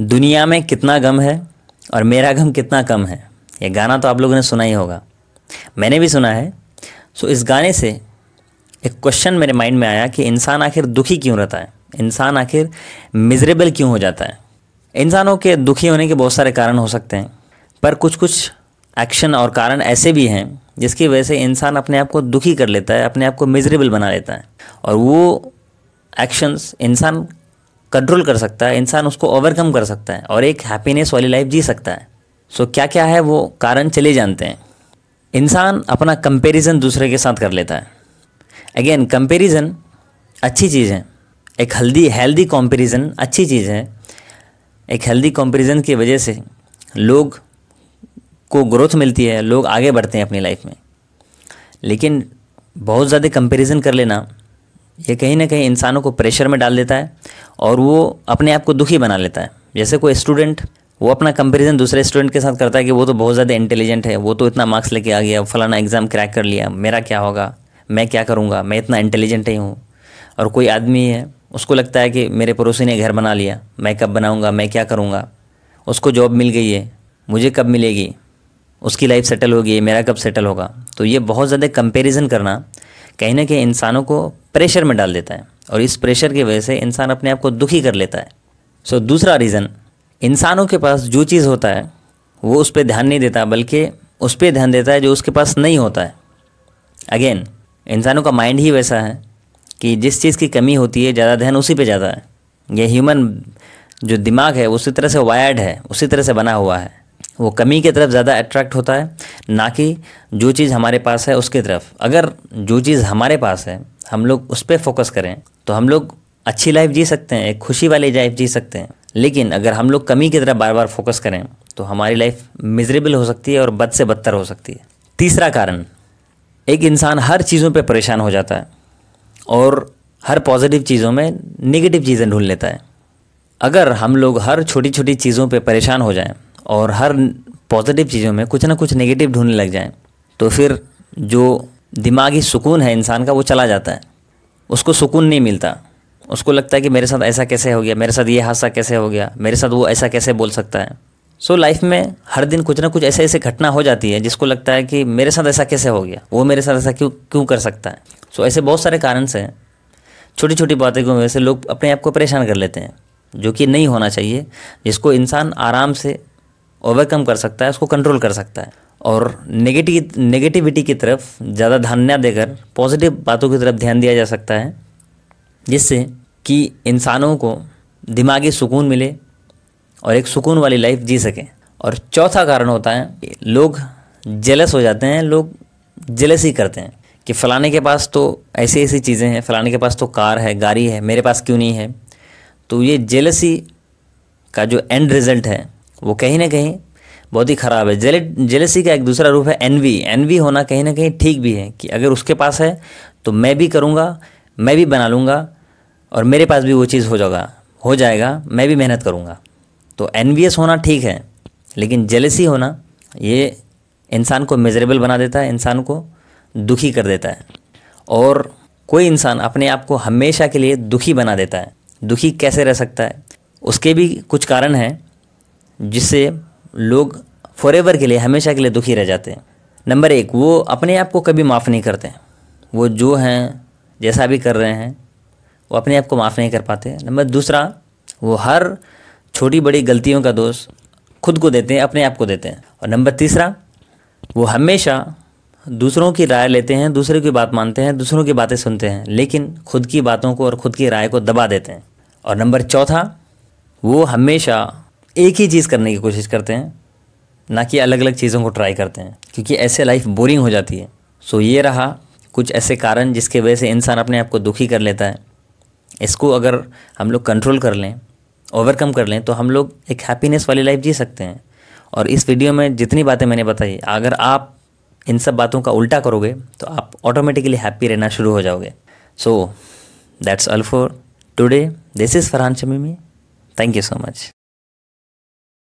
दुनिया में कितना गम है और मेरा गम कितना कम है ये गाना तो आप लोगों ने सुना ही होगा मैंने भी सुना है सो इस गाने से एक क्वेश्चन मेरे माइंड में आया कि इंसान आखिर दुखी क्यों रहता है इंसान आखिर मिजरेबल क्यों हो जाता है इंसानों के दुखी होने के बहुत सारे कारण हो सकते हैं पर कुछ कुछ एक्शन और कारण ऐसे भी हैं जिसकी वजह से इंसान अपने आप को दुखी कर लेता है अपने आप को मिजरेबल बना लेता है और वो एक्शंस इंसान कंट्रोल कर सकता है इंसान उसको ओवरकम कर सकता है और एक हैप्पीनेस वाली लाइफ जी सकता है सो क्या क्या है वो कारण चले जानते हैं इंसान अपना कंपेरिज़न दूसरे के साथ कर लेता है अगेन कंपेरिज़न अच्छी चीज़ है एक हेल्दी हेल्दी कंपेरिज़न अच्छी चीज़ है एक हेल्दी कंपेरिज़न की वजह से लोग को ग्रोथ मिलती है लोग आगे बढ़ते हैं अपनी लाइफ में लेकिन बहुत ज़्यादा कंपेरिज़न कर लेना ये कहीं ना कहीं इंसानों को प्रेशर में डाल देता है और वो अपने आप को दुखी बना लेता है जैसे कोई स्टूडेंट वो अपना कंपैरिजन दूसरे स्टूडेंट के साथ करता है कि वो तो बहुत ज़्यादा इंटेलिजेंट है वो तो इतना मार्क्स लेके आ गया फलाना एग्ज़ाम क्रैक कर लिया मेरा क्या होगा मैं क्या करूँगा मैं इतना इंटेलिजेंट ही हूँ और कोई आदमी है उसको लगता है कि मेरे पड़ोसी ने घर बना लिया मैं कब बनाऊँगा मैं क्या करूँगा उसको जॉब मिल गई है मुझे कब मिलेगी उसकी लाइफ सेटल होगी मेरा कब सेटल होगा तो ये बहुत ज़्यादा कंपेरिज़न करना कहीं ना कहीं इंसानों को प्रेशर में डाल देता है और इस प्रेशर की वजह से इंसान अपने आप को दुखी कर लेता है सो so, दूसरा रीज़न इंसानों के पास जो चीज़ होता है वो उस पर ध्यान नहीं देता बल्कि उस पर ध्यान देता है जो उसके पास नहीं होता है अगेन इंसानों का माइंड ही वैसा है कि जिस चीज़ की कमी होती है ज़्यादा ध्यान उसी पर जाता है यह ह्यूमन जो दिमाग है उसी तरह से वायर्ड है उसी तरह से बना हुआ है वो कमी की तरफ ज़्यादा अट्रैक्ट होता है ना कि जो चीज़ हमारे पास है उसकी तरफ अगर जो चीज़ हमारे पास है हम लोग उस पर फोकस करें तो हम लोग अच्छी लाइफ जी सकते हैं एक खुशी वाली लाइफ जी सकते हैं लेकिन अगर हम लोग कमी की तरफ बार बार फोकस करें तो हमारी लाइफ मिजरेबल हो सकती है और बद से बदतर हो सकती है तीसरा कारण एक इंसान हर चीज़ों पर परेशान हो जाता है और हर पॉजिटिव चीज़ों में नेगेटिव चीज़ें ढूंढ लेता है अगर हम लोग हर छोटी छोटी चीज़ों पर परेशान हो जाएं और हर पॉजिटिव चीज़ों में कुछ ना कुछ नेगेटिव ढूंढने लग जाएं तो फिर जो दिमागी सुकून है इंसान का वो चला जाता है उसको सुकून नहीं मिलता उसको लगता है कि मेरे साथ ऐसा कैसे हो गया मेरे साथ ये हादसा कैसे हो गया मेरे साथ वो ऐसा कैसे बोल सकता है सो so, लाइफ में हर दिन कुछ ना कुछ ऐसे ऐसे घटना हो जाती है जिसको लगता है कि मेरे साथ ऐसा कैसे हो गया वो मेरे साथ ऐसा क्यों क्यों कर सकता है सो so, ऐसे बहुत सारे कारण से छोटी छोटी बातें की वजह से लोग अपने आप को परेशान कर लेते हैं जो कि नहीं होना चाहिए जिसको इंसान आराम से ओवरकम कर सकता है उसको कंट्रोल कर सकता है और नेगेटिव नेगेटिविटी की तरफ ज़्यादा ध्यान न देकर पॉजिटिव बातों की तरफ ध्यान दिया जा सकता है जिससे कि इंसानों को दिमागी सुकून मिले और एक सुकून वाली लाइफ जी सकें और चौथा कारण होता है लोग जेलस हो जाते हैं लोग जेलस ही करते हैं कि फ़लाने के पास तो ऐसी ऐसी चीज़ें हैं फ़लाने के पास तो कार है गाड़ी है मेरे पास क्यों नहीं है तो ये जेलसी का जो एंड रिज़ल्ट है वो कहीं ना कहीं बहुत ही ख़राब है जेले जेलेसी का एक दूसरा रूप है एनवी एनवी होना कहीं ना कहीं ठीक भी है कि अगर उसके पास है तो मैं भी करूँगा मैं भी बना लूँगा और मेरे पास भी वो चीज़ हो जाएगा हो जाएगा मैं भी मेहनत करूँगा तो एनवीएस होना ठीक है लेकिन जेलेसी होना ये इंसान को मेजरेबल बना देता है इंसान को दुखी कर देता है और कोई इंसान अपने आप को हमेशा के लिए दुखी बना देता है दुखी कैसे रह सकता है उसके भी कुछ कारण हैं जिससे लोग फॉरेवर के लिए हमेशा के लिए दुखी रह जाते हैं नंबर एक वो अपने आप को कभी माफ़ नहीं करते वो जो हैं जैसा भी कर रहे हैं वो अपने आप को माफ़ नहीं कर पाते नंबर दूसरा वो हर छोटी बड़ी गलतियों का दोष खुद को देते हैं अपने आप को देते हैं और नंबर तीसरा वो हमेशा दूसरों की राय लेते हैं दूसरों की बात मानते हैं दूसरों की बातें सुनते हैं लेकिन खुद की बातों को और खुद की राय को दबा देते हैं और नंबर चौथा वो हमेशा एक ही चीज़ करने की कोशिश करते हैं ना कि अलग अलग चीज़ों को ट्राई करते हैं क्योंकि ऐसे लाइफ बोरिंग हो जाती है सो ये रहा कुछ ऐसे कारण जिसके वजह से इंसान अपने आप को दुखी कर लेता है इसको अगर हम लोग कंट्रोल कर लें ओवरकम कर लें तो हम लोग एक हैप्पीनेस वाली लाइफ जी सकते हैं और इस वीडियो में जितनी बातें मैंने बताई अगर आप इन सब बातों का उल्टा करोगे तो आप ऑटोमेटिकली हैप्पी रहना शुरू हो जाओगे so that's all for today this is Farhan Shamimi thank you so much